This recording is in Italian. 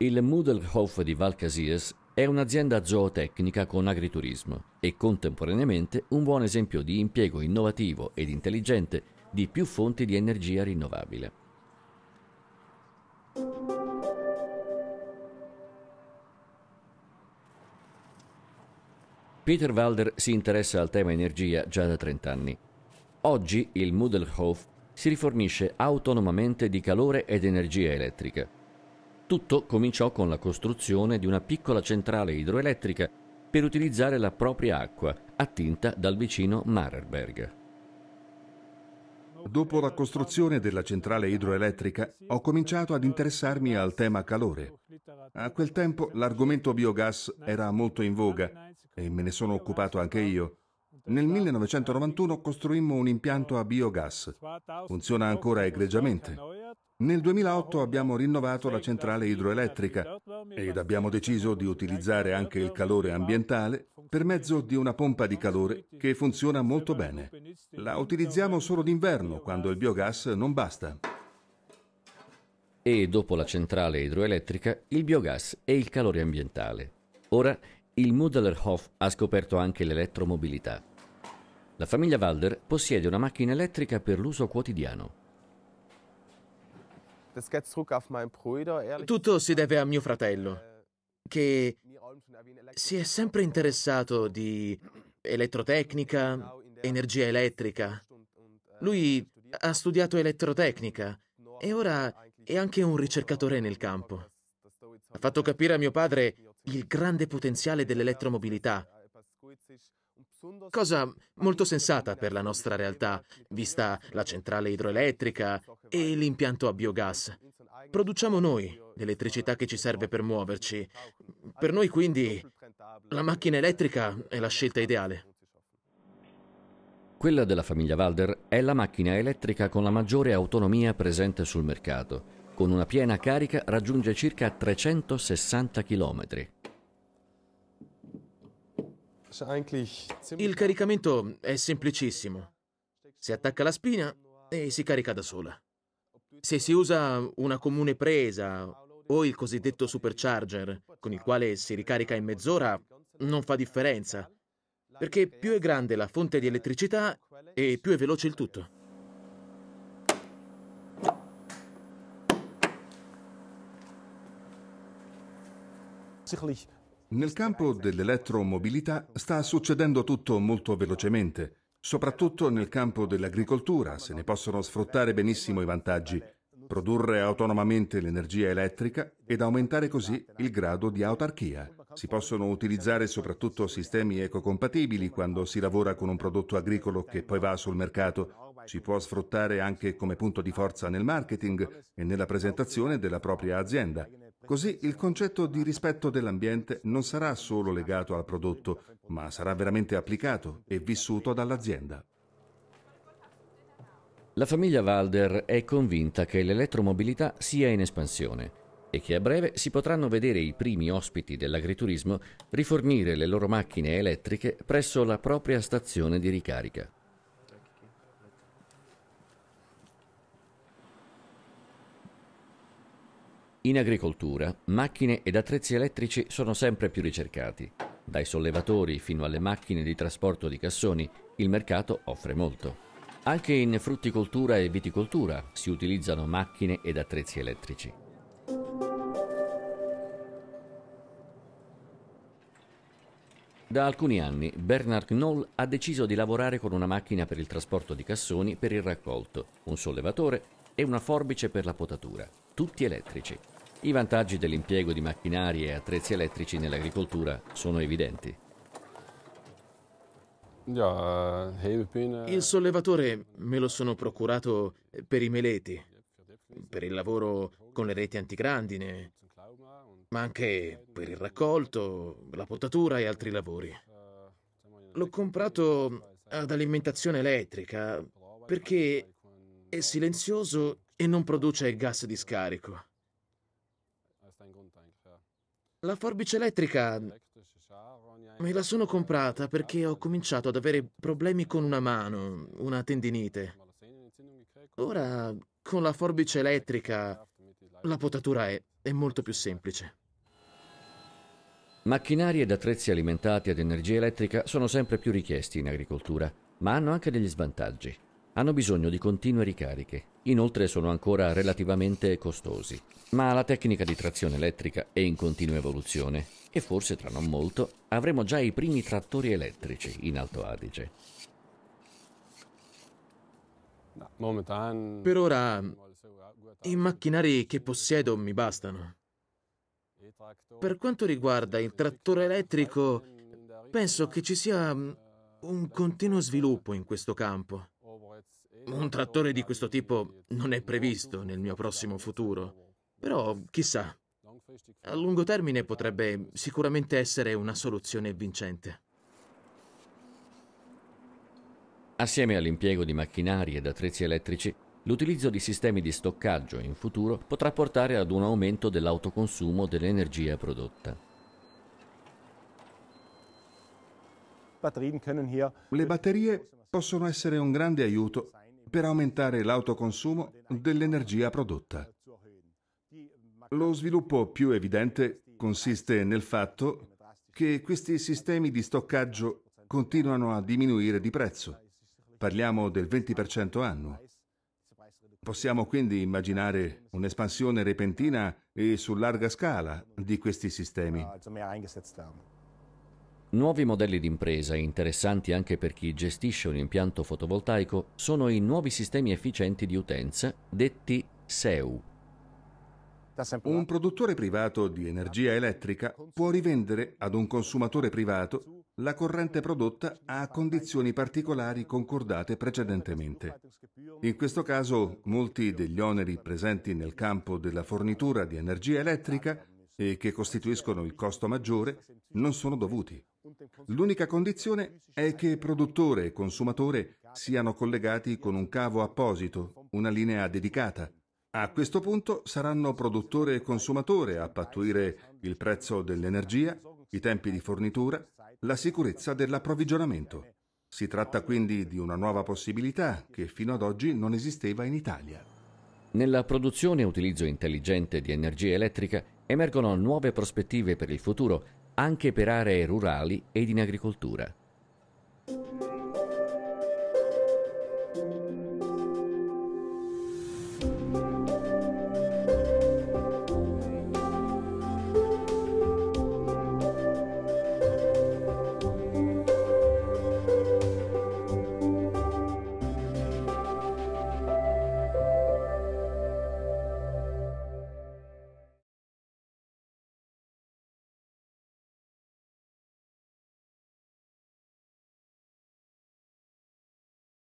Il Mudelhof di Val Casiers è un'azienda zootecnica con agriturismo e contemporaneamente un buon esempio di impiego innovativo ed intelligente di più fonti di energia rinnovabile. Peter Walder si interessa al tema energia già da 30 anni. Oggi il Mudelhof si rifornisce autonomamente di calore ed energia elettrica tutto cominciò con la costruzione di una piccola centrale idroelettrica per utilizzare la propria acqua, attinta dal vicino Marerberg. Dopo la costruzione della centrale idroelettrica ho cominciato ad interessarmi al tema calore. A quel tempo l'argomento biogas era molto in voga e me ne sono occupato anche io. Nel 1991 costruimmo un impianto a biogas. Funziona ancora egregiamente. Nel 2008 abbiamo rinnovato la centrale idroelettrica ed abbiamo deciso di utilizzare anche il calore ambientale per mezzo di una pompa di calore che funziona molto bene. La utilizziamo solo d'inverno, quando il biogas non basta. E dopo la centrale idroelettrica, il biogas e il calore ambientale. Ora il Mudlerhof ha scoperto anche l'elettromobilità. La famiglia Valder possiede una macchina elettrica per l'uso quotidiano. Tutto si deve a mio fratello, che si è sempre interessato di elettrotecnica, energia elettrica. Lui ha studiato elettrotecnica e ora è anche un ricercatore nel campo. Ha fatto capire a mio padre il grande potenziale dell'elettromobilità cosa molto sensata per la nostra realtà, vista la centrale idroelettrica e l'impianto a biogas. Produciamo noi l'elettricità che ci serve per muoverci. Per noi quindi la macchina elettrica è la scelta ideale. Quella della famiglia Valder è la macchina elettrica con la maggiore autonomia presente sul mercato. Con una piena carica raggiunge circa 360 km. Il caricamento è semplicissimo. Si attacca la spina e si carica da sola. Se si usa una comune presa o il cosiddetto supercharger, con il quale si ricarica in mezz'ora, non fa differenza, perché più è grande la fonte di elettricità e più è veloce il tutto. Nel campo dell'elettromobilità sta succedendo tutto molto velocemente, soprattutto nel campo dell'agricoltura, se ne possono sfruttare benissimo i vantaggi, produrre autonomamente l'energia elettrica ed aumentare così il grado di autarchia. Si possono utilizzare soprattutto sistemi ecocompatibili quando si lavora con un prodotto agricolo che poi va sul mercato. Si può sfruttare anche come punto di forza nel marketing e nella presentazione della propria azienda. Così il concetto di rispetto dell'ambiente non sarà solo legato al prodotto, ma sarà veramente applicato e vissuto dall'azienda. La famiglia Walder è convinta che l'elettromobilità sia in espansione e che a breve si potranno vedere i primi ospiti dell'agriturismo rifornire le loro macchine elettriche presso la propria stazione di ricarica. In agricoltura, macchine ed attrezzi elettrici sono sempre più ricercati. Dai sollevatori fino alle macchine di trasporto di cassoni, il mercato offre molto. Anche in frutticoltura e viticoltura si utilizzano macchine ed attrezzi elettrici. Da alcuni anni Bernard Knoll ha deciso di lavorare con una macchina per il trasporto di cassoni per il raccolto, un sollevatore e una forbice per la potatura, tutti elettrici. I vantaggi dell'impiego di macchinari e attrezzi elettrici nell'agricoltura sono evidenti. Eh, il sollevatore me lo sono procurato per i meleti, per il lavoro con le reti antigrandine, ma anche per il raccolto, la potatura e altri lavori. L'ho comprato ad alimentazione elettrica perché è silenzioso e non produce gas di scarico. La forbice elettrica me la sono comprata perché ho cominciato ad avere problemi con una mano, una tendinite. Ora, con la forbice elettrica, la potatura è, è molto più semplice. Macchinari ed attrezzi alimentati ad energia elettrica sono sempre più richiesti in agricoltura, ma hanno anche degli svantaggi hanno bisogno di continue ricariche, inoltre sono ancora relativamente costosi. Ma la tecnica di trazione elettrica è in continua evoluzione e forse tra non molto avremo già i primi trattori elettrici in Alto Adige. Per ora i macchinari che possiedo mi bastano. Per quanto riguarda il trattore elettrico, penso che ci sia mm, un continuo sviluppo in questo campo. Un trattore di questo tipo non è previsto nel mio prossimo futuro, però chissà, a lungo termine potrebbe sicuramente essere una soluzione vincente. Assieme all'impiego di macchinari ed attrezzi elettrici, l'utilizzo di sistemi di stoccaggio in futuro potrà portare ad un aumento dell'autoconsumo dell'energia prodotta. Le batterie possono essere un grande aiuto per aumentare l'autoconsumo dell'energia prodotta. Lo sviluppo più evidente consiste nel fatto che questi sistemi di stoccaggio continuano a diminuire di prezzo. Parliamo del 20% annuo. Possiamo quindi immaginare un'espansione repentina e su larga scala di questi sistemi. Nuovi modelli d'impresa, interessanti anche per chi gestisce un impianto fotovoltaico, sono i nuovi sistemi efficienti di utenza, detti SEU. Un produttore privato di energia elettrica può rivendere ad un consumatore privato la corrente prodotta a condizioni particolari concordate precedentemente. In questo caso molti degli oneri presenti nel campo della fornitura di energia elettrica e che costituiscono il costo maggiore non sono dovuti. L'unica condizione è che produttore e consumatore siano collegati con un cavo apposito, una linea dedicata. A questo punto saranno produttore e consumatore a pattuire il prezzo dell'energia, i tempi di fornitura, la sicurezza dell'approvvigionamento. Si tratta quindi di una nuova possibilità che fino ad oggi non esisteva in Italia. Nella produzione e utilizzo intelligente di energia elettrica emergono nuove prospettive per il futuro anche per aree rurali ed in agricoltura.